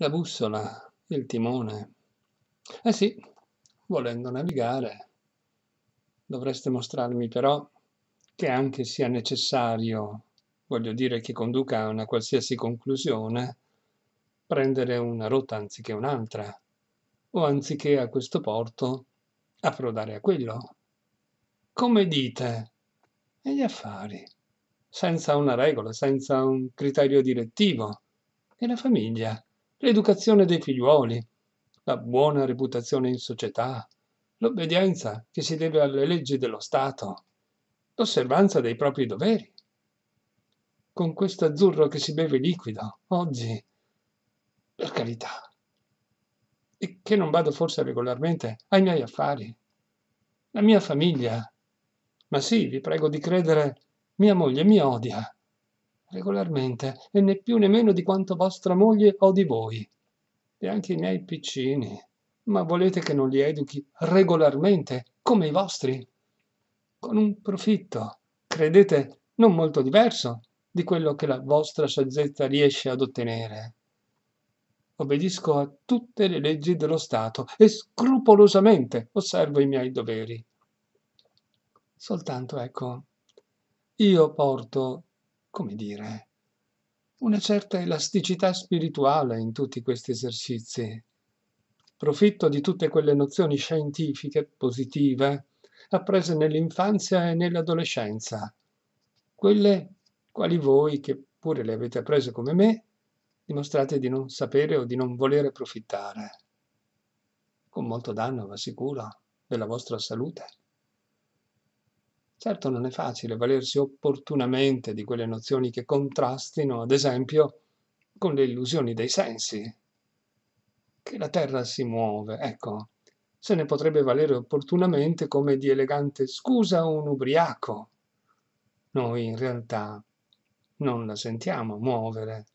la bussola, il timone. Eh sì, volendo navigare, dovreste mostrarmi però che anche sia necessario, voglio dire che conduca a una qualsiasi conclusione, prendere una rotta anziché un'altra, o anziché a questo porto, approdare a quello. Come dite? E gli affari? Senza una regola, senza un criterio direttivo. E la famiglia? l'educazione dei figliuoli, la buona reputazione in società, l'obbedienza che si deve alle leggi dello Stato, l'osservanza dei propri doveri. Con questo azzurro che si beve liquido, oggi, per carità, e che non vado forse regolarmente ai miei affari, la mia famiglia, ma sì, vi prego di credere, mia moglie mi odia regolarmente, e né più né meno di quanto vostra moglie o di voi. E anche i miei piccini. Ma volete che non li educhi regolarmente, come i vostri? Con un profitto, credete, non molto diverso di quello che la vostra saggezza riesce ad ottenere. Obbedisco a tutte le leggi dello Stato e scrupolosamente osservo i miei doveri. Soltanto, ecco, io porto come dire, una certa elasticità spirituale in tutti questi esercizi. Profitto di tutte quelle nozioni scientifiche positive apprese nell'infanzia e nell'adolescenza, quelle quali voi, che pure le avete apprese come me, dimostrate di non sapere o di non volere approfittare. Con molto danno, va sicuro, della vostra salute. Certo non è facile valersi opportunamente di quelle nozioni che contrastino, ad esempio, con le illusioni dei sensi. Che la Terra si muove, ecco, se ne potrebbe valere opportunamente come di elegante scusa un ubriaco. Noi in realtà non la sentiamo muovere,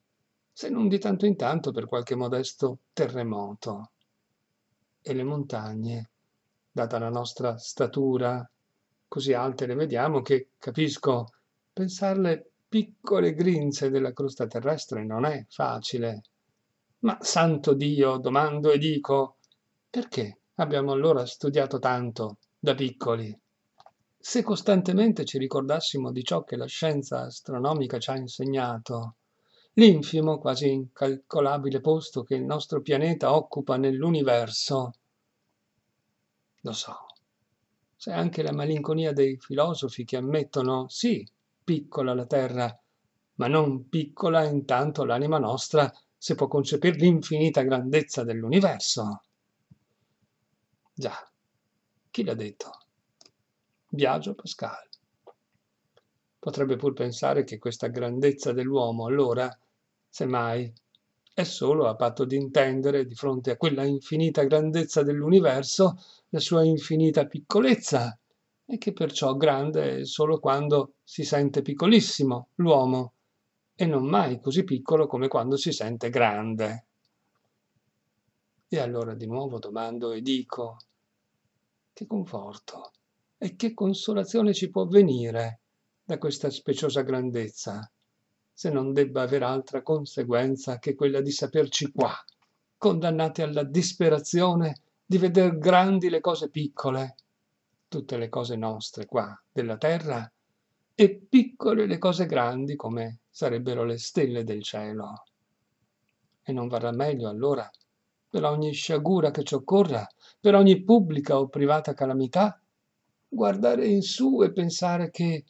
se non di tanto in tanto per qualche modesto terremoto. E le montagne, data la nostra statura così alte le vediamo che capisco pensarle piccole grinze della crosta terrestre non è facile. Ma santo Dio, domando e dico, perché abbiamo allora studiato tanto da piccoli? Se costantemente ci ricordassimo di ciò che la scienza astronomica ci ha insegnato, l'infimo, quasi incalcolabile posto che il nostro pianeta occupa nell'universo, lo so, c'è anche la malinconia dei filosofi che ammettono sì, piccola la terra, ma non piccola intanto l'anima nostra se può concepire l'infinita grandezza dell'universo. Già, chi l'ha detto? Biagio Pascal. Potrebbe pur pensare che questa grandezza dell'uomo allora, semmai, è solo a patto di intendere di fronte a quella infinita grandezza dell'universo la sua infinita piccolezza e che perciò grande è solo quando si sente piccolissimo l'uomo e non mai così piccolo come quando si sente grande. E allora di nuovo domando e dico, che conforto e che consolazione ci può venire da questa speciosa grandezza? se non debba aver altra conseguenza che quella di saperci qua, condannati alla disperazione di veder grandi le cose piccole, tutte le cose nostre qua, della terra, e piccole le cose grandi come sarebbero le stelle del cielo. E non varrà meglio allora, per ogni sciagura che ci occorra, per ogni pubblica o privata calamità, guardare in su e pensare che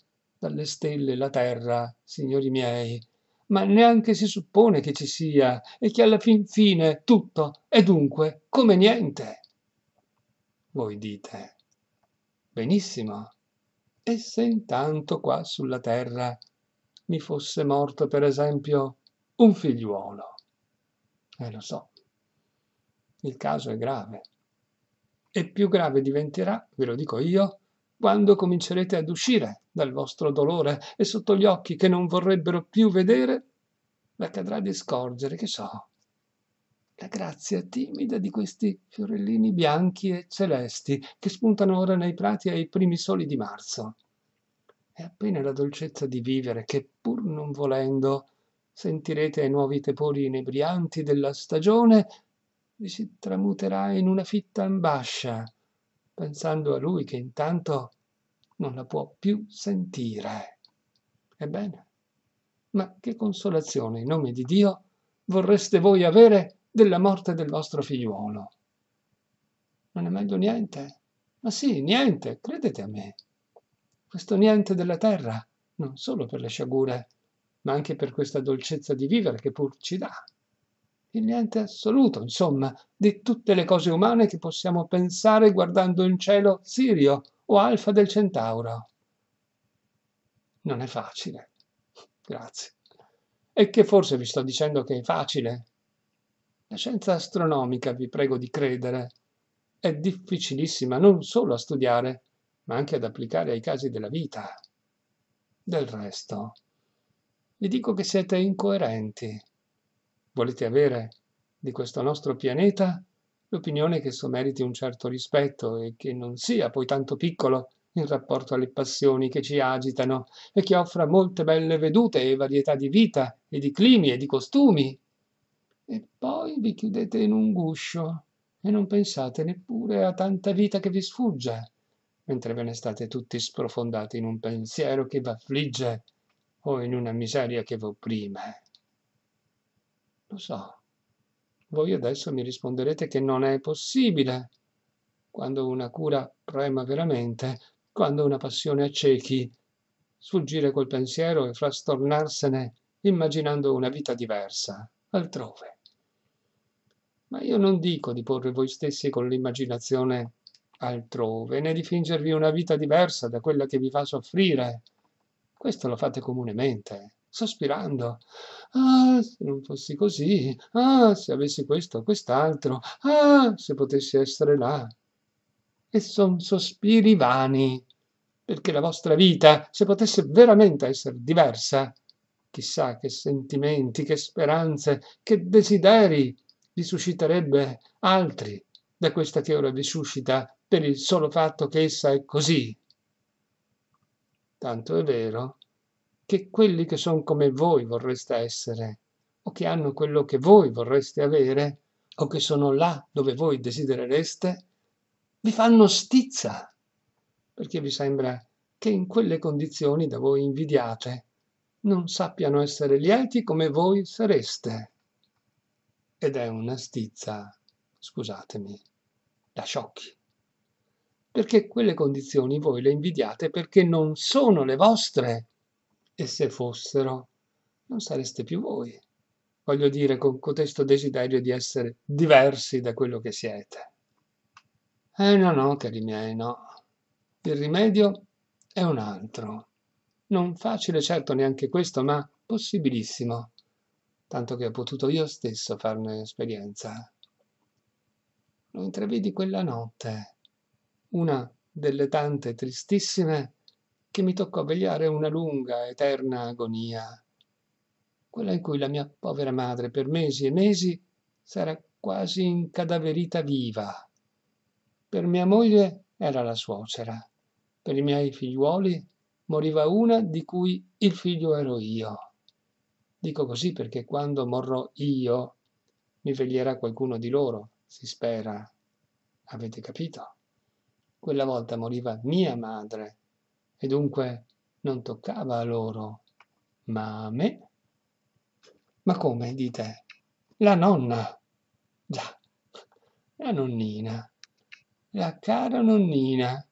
dalle stelle la terra, signori miei, ma neanche si suppone che ci sia e che alla fin fine tutto è dunque come niente. Voi dite, benissimo, e se intanto qua sulla terra mi fosse morto, per esempio, un figliuolo? Eh, lo so, il caso è grave. E più grave diventerà, ve lo dico io, quando comincerete ad uscire dal vostro dolore e sotto gli occhi che non vorrebbero più vedere, accadrà di scorgere, che so, la grazia timida di questi fiorellini bianchi e celesti che spuntano ora nei prati ai primi soli di marzo. E appena la dolcezza di vivere che, pur non volendo, sentirete ai nuovi tepori inebrianti della stagione, vi si tramuterà in una fitta ambascia pensando a lui che intanto non la può più sentire. Ebbene, ma che consolazione in nome di Dio vorreste voi avere della morte del vostro figliuolo? Non è meglio niente? Ma sì, niente, credete a me. Questo niente della terra, non solo per le sciagure, ma anche per questa dolcezza di vivere che pur ci dà il niente assoluto, insomma, di tutte le cose umane che possiamo pensare guardando in cielo Sirio o Alfa del Centauro. Non è facile. Grazie. E che forse vi sto dicendo che è facile? La scienza astronomica, vi prego di credere, è difficilissima non solo a studiare, ma anche ad applicare ai casi della vita. Del resto, vi dico che siete incoerenti volete avere di questo nostro pianeta l'opinione che esso meriti un certo rispetto e che non sia poi tanto piccolo in rapporto alle passioni che ci agitano e che offra molte belle vedute e varietà di vita e di climi e di costumi. E poi vi chiudete in un guscio e non pensate neppure a tanta vita che vi sfugge, mentre ve ne state tutti sprofondati in un pensiero che vi affligge o in una miseria che vi opprime. Lo so. Voi adesso mi risponderete che non è possibile. Quando una cura prema veramente, quando una passione accechi, sfuggire col pensiero e frastornarsene immaginando una vita diversa, altrove. Ma io non dico di porre voi stessi con l'immaginazione altrove, né di fingervi una vita diversa da quella che vi fa soffrire. Questo lo fate comunemente sospirando. Ah, se non fossi così, ah, se avessi questo o quest'altro, ah, se potessi essere là. E son sospiri vani, perché la vostra vita, se potesse veramente essere diversa, chissà che sentimenti, che speranze, che desideri vi susciterebbe altri da questa che ora vi suscita per il solo fatto che essa è così. Tanto è vero che quelli che sono come voi vorreste essere, o che hanno quello che voi vorreste avere, o che sono là dove voi desiderereste, vi fanno stizza, perché vi sembra che in quelle condizioni da voi invidiate non sappiano essere lieti come voi sareste. Ed è una stizza, scusatemi, da sciocchi. Perché quelle condizioni voi le invidiate perché non sono le vostre, e se fossero, non sareste più voi. Voglio dire, con cotesto desiderio di essere diversi da quello che siete. Eh no, no, cari miei, no. Il rimedio è un altro. Non facile certo neanche questo, ma possibilissimo, tanto che ho potuto io stesso farne esperienza. Lo intravedi quella notte, una delle tante tristissime che mi toccò vegliare una lunga, eterna agonia, quella in cui la mia povera madre per mesi e mesi sarà quasi incadaverita viva. Per mia moglie era la suocera, per i miei figliuoli moriva una di cui il figlio ero io. Dico così perché quando morrò io mi veglierà qualcuno di loro, si spera. Avete capito? Quella volta moriva mia madre e dunque non toccava a loro, ma a me. Ma come, dite? La nonna. Già, la nonnina. La cara nonnina.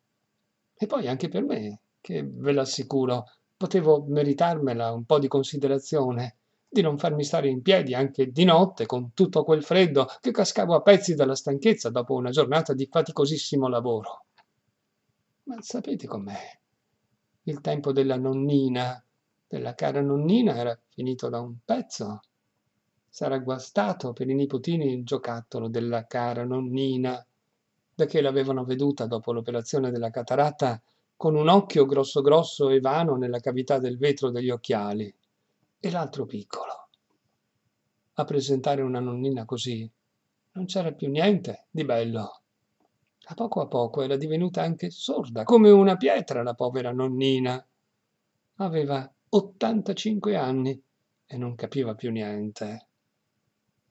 E poi anche per me, che ve l'assicuro, potevo meritarmela un po' di considerazione, di non farmi stare in piedi anche di notte con tutto quel freddo che cascavo a pezzi dalla stanchezza dopo una giornata di faticosissimo lavoro. Ma sapete com'è? Il tempo della nonnina, della cara nonnina, era finito da un pezzo. Sarà guastato per i nipotini il giocattolo della cara nonnina, da che l'avevano veduta dopo l'operazione della cataratta con un occhio grosso grosso e vano nella cavità del vetro degli occhiali e l'altro piccolo. A presentare una nonnina così non c'era più niente di bello a poco a poco era divenuta anche sorda, come una pietra la povera nonnina. Aveva 85 anni e non capiva più niente.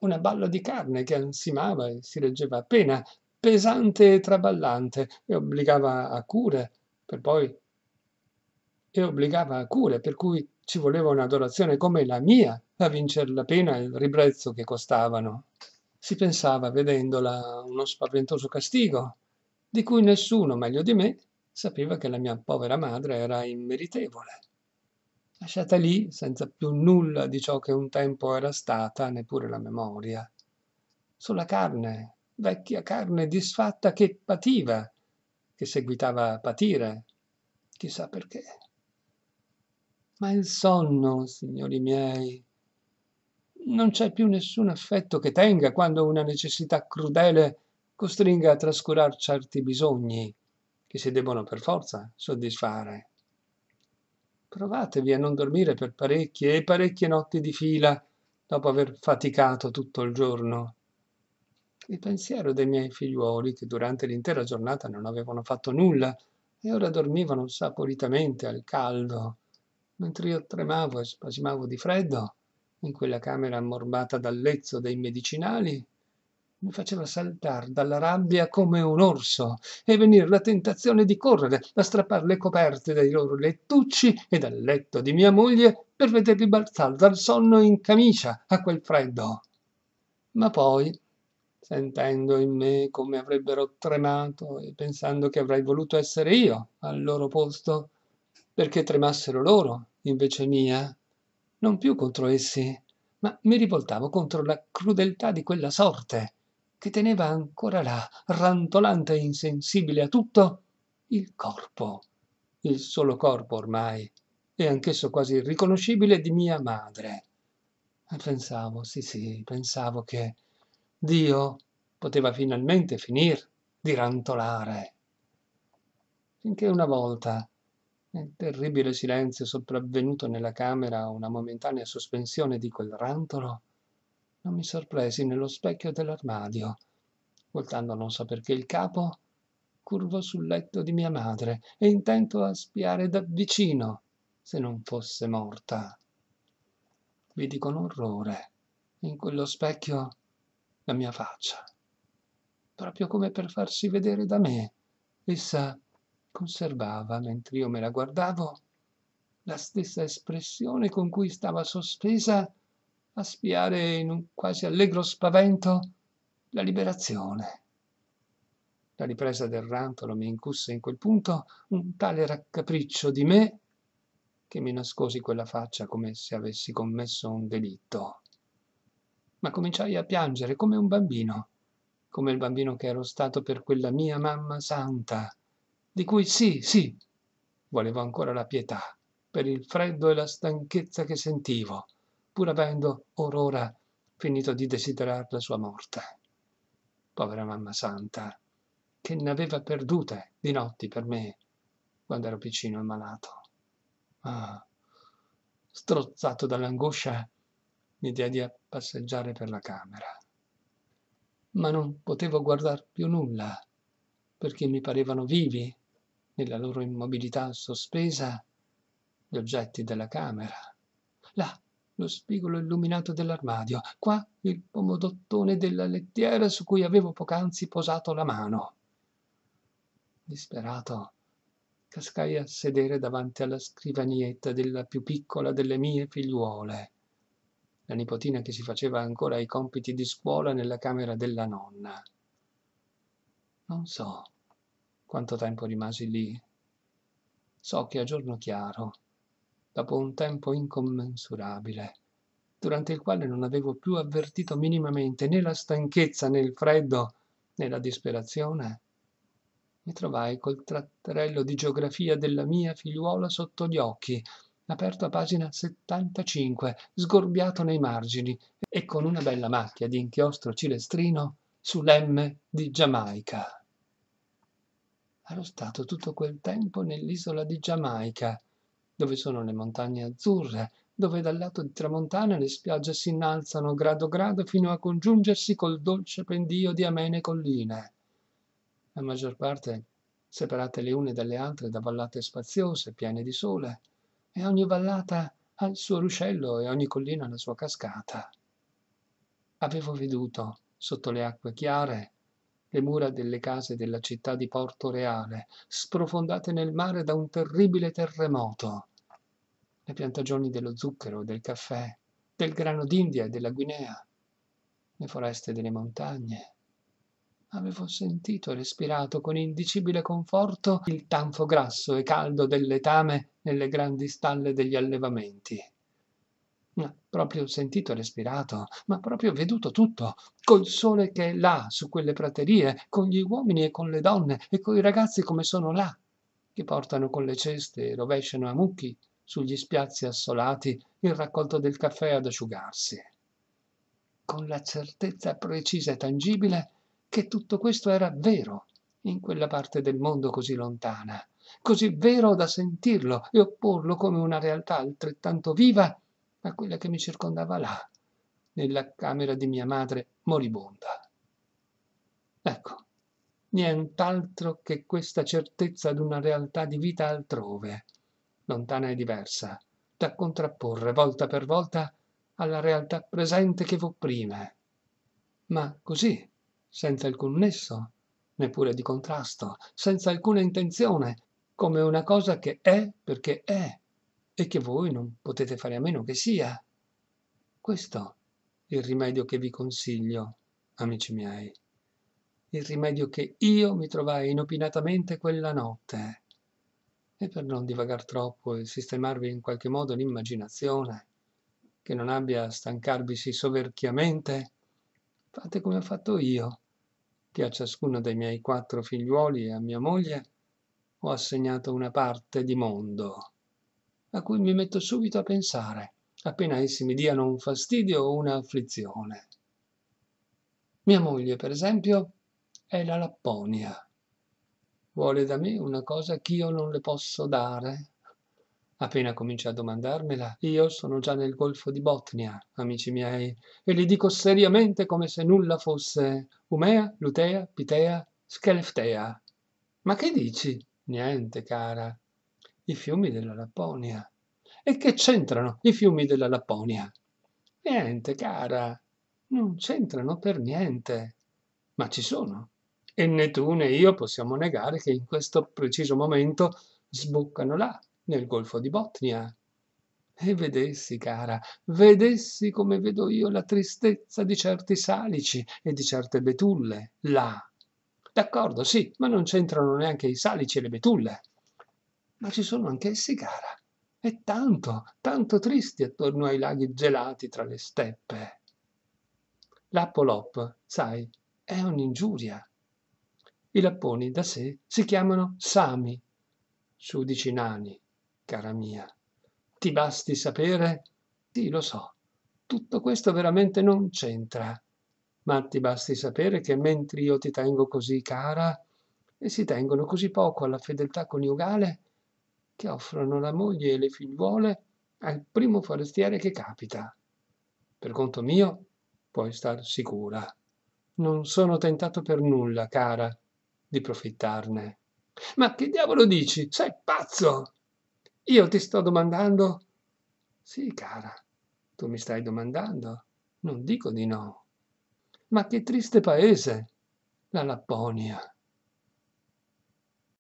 Una balla di carne che ansimava e si reggeva appena, pesante e traballante, e obbligava a cure, per poi e obbligava a cure, per cui ci voleva un'adorazione come la mia a vincer la pena e il ribrezzo che costavano. Si pensava, vedendola, uno spaventoso castigo, di cui nessuno meglio di me sapeva che la mia povera madre era immeritevole, lasciata lì senza più nulla di ciò che un tempo era stata, neppure la memoria. Sola carne, vecchia carne disfatta che pativa, che seguitava a patire, chissà perché. Ma il sonno, signori miei, non c'è più nessun affetto che tenga quando una necessità crudele costringa a trascurare certi bisogni che si debbono per forza soddisfare. Provatevi a non dormire per parecchie e parecchie notti di fila dopo aver faticato tutto il giorno. Il pensiero dei miei figliuoli, che durante l'intera giornata non avevano fatto nulla e ora dormivano saporitamente al caldo, mentre io tremavo e spasimavo di freddo in quella camera ammorbata dal lezzo dei medicinali, mi faceva saltar dalla rabbia come un orso e venire la tentazione di correre a strappar le coperte dai loro lettucci e dal letto di mia moglie per vederli balzare dal sonno in camicia a quel freddo. Ma poi, sentendo in me come avrebbero tremato e pensando che avrei voluto essere io al loro posto, perché tremassero loro invece mia, non più contro essi, ma mi rivoltavo contro la crudeltà di quella sorte che teneva ancora là, rantolante e insensibile a tutto, il corpo, il solo corpo ormai, e anch'esso quasi irriconoscibile di mia madre. E pensavo, sì sì, pensavo che Dio poteva finalmente finir di rantolare. Finché una volta, nel terribile silenzio sopravvenuto nella camera, una momentanea sospensione di quel rantolo, non mi sorpresi nello specchio dell'armadio. Voltando non so perché il capo, curvo sul letto di mia madre e intento a spiare da vicino se non fosse morta. Vidi con orrore in quello specchio la mia faccia, proprio come per farsi vedere da me. Essa conservava, mentre io me la guardavo, la stessa espressione con cui stava sospesa a spiare in un quasi allegro spavento la liberazione. La ripresa del rantolo mi incusse in quel punto un tale raccapriccio di me che mi nascosi quella faccia come se avessi commesso un delitto. Ma cominciai a piangere come un bambino, come il bambino che ero stato per quella mia mamma santa, di cui sì, sì, volevo ancora la pietà, per il freddo e la stanchezza che sentivo pur avendo or ora finito di desiderar la sua morte. Povera mamma santa, che ne aveva perdute di notti per me, quando ero piccino e malato. Ah, strozzato dall'angoscia, mi diedi a passeggiare per la camera. Ma non potevo guardar più nulla, perché mi parevano vivi, nella loro immobilità sospesa, gli oggetti della camera. Là, lo spigolo illuminato dell'armadio, qua il pomodottone della lettiera su cui avevo poc'anzi posato la mano. Disperato, cascai a sedere davanti alla scrivanietta della più piccola delle mie figliuole, la nipotina che si faceva ancora i compiti di scuola nella camera della nonna. Non so quanto tempo rimasi lì. So che a giorno chiaro dopo un tempo incommensurabile, durante il quale non avevo più avvertito minimamente né la stanchezza né il freddo né la disperazione. Mi trovai col tratterello di geografia della mia figliuola sotto gli occhi, aperto a pagina 75, sgorbiato nei margini e con una bella macchia di inchiostro cilestrino sull'M di Giamaica. Ero stato tutto quel tempo nell'isola di Giamaica, dove sono le montagne azzurre, dove dal lato di tramontana le spiagge si innalzano grado grado fino a congiungersi col dolce pendio di amene colline. La maggior parte separate le une dalle altre da vallate spaziose, piene di sole, e ogni vallata ha il suo ruscello e ogni collina la sua cascata. Avevo veduto, sotto le acque chiare, le mura delle case della città di Porto Reale, sprofondate nel mare da un terribile terremoto le piantagioni dello zucchero, del caffè, del grano d'India e della Guinea, le foreste delle montagne. Avevo sentito e respirato con indicibile conforto il tanfo grasso e caldo del letame nelle grandi stalle degli allevamenti. Ma proprio sentito e respirato, ma proprio veduto tutto, col sole che è là, su quelle praterie, con gli uomini e con le donne e coi ragazzi come sono là, che portano con le ceste e rovesciano a mucchi sugli spiazzi assolati il raccolto del caffè ad asciugarsi. Con la certezza precisa e tangibile che tutto questo era vero in quella parte del mondo così lontana, così vero da sentirlo e opporlo come una realtà altrettanto viva a quella che mi circondava là, nella camera di mia madre moribonda. Ecco, nient'altro che questa certezza d'una realtà di vita altrove, lontana e diversa, da contrapporre volta per volta alla realtà presente che v'opprime. Ma così, senza alcun nesso, neppure di contrasto, senza alcuna intenzione, come una cosa che è perché è e che voi non potete fare a meno che sia. Questo è il rimedio che vi consiglio, amici miei, il rimedio che io mi trovai inopinatamente quella notte e per non divagar troppo e sistemarvi in qualche modo l'immaginazione, che non abbia a stancarvisi soverchiamente, fate come ho fatto io, che a ciascuno dei miei quattro figliuoli e a mia moglie ho assegnato una parte di mondo, a cui mi metto subito a pensare, appena essi mi diano un fastidio o una afflizione. Mia moglie, per esempio, è la Lapponia vuole da me una cosa ch'io non le posso dare. Appena comincia a domandarmela, io sono già nel golfo di Botnia, amici miei, e gli dico seriamente come se nulla fosse Umea, Lutea, Pitea, Schelftea. Ma che dici? Niente, cara. I fiumi della Lapponia. E che c'entrano i fiumi della Lapponia? Niente, cara. Non c'entrano per niente. Ma ci sono e né tu né io possiamo negare che in questo preciso momento sboccano là, nel golfo di Botnia. E vedessi, cara, vedessi come vedo io la tristezza di certi salici e di certe betulle, là. D'accordo, sì, ma non c'entrano neanche i salici e le betulle. Ma ci sono anch'essi, cara, e tanto, tanto tristi attorno ai laghi gelati tra le steppe. L'appolop, sai, è un'ingiuria i lapponi da sé si chiamano sami. Sudici nani, cara mia. Ti basti sapere? Sì, lo so. Tutto questo veramente non c'entra. Ma ti basti sapere che mentre io ti tengo così cara e si tengono così poco alla fedeltà coniugale che offrono la moglie e le figliuole al primo forestiere che capita. Per conto mio, puoi star sicura. Non sono tentato per nulla, cara, di profittarne. Ma che diavolo dici? Sei pazzo! Io ti sto domandando. Sì, cara, tu mi stai domandando. Non dico di no. Ma che triste paese, la Lapponia.